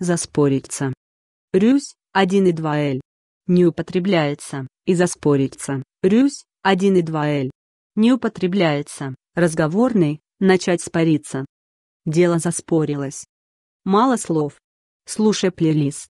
заспориться. Рюсь, 1 и 2 л. Не употребляется, и заспориться. Рюсь, 1 и 2 л. Не употребляется, разговорный, начать спориться. Дело заспорилось. Мало слов. Слушай плейлист.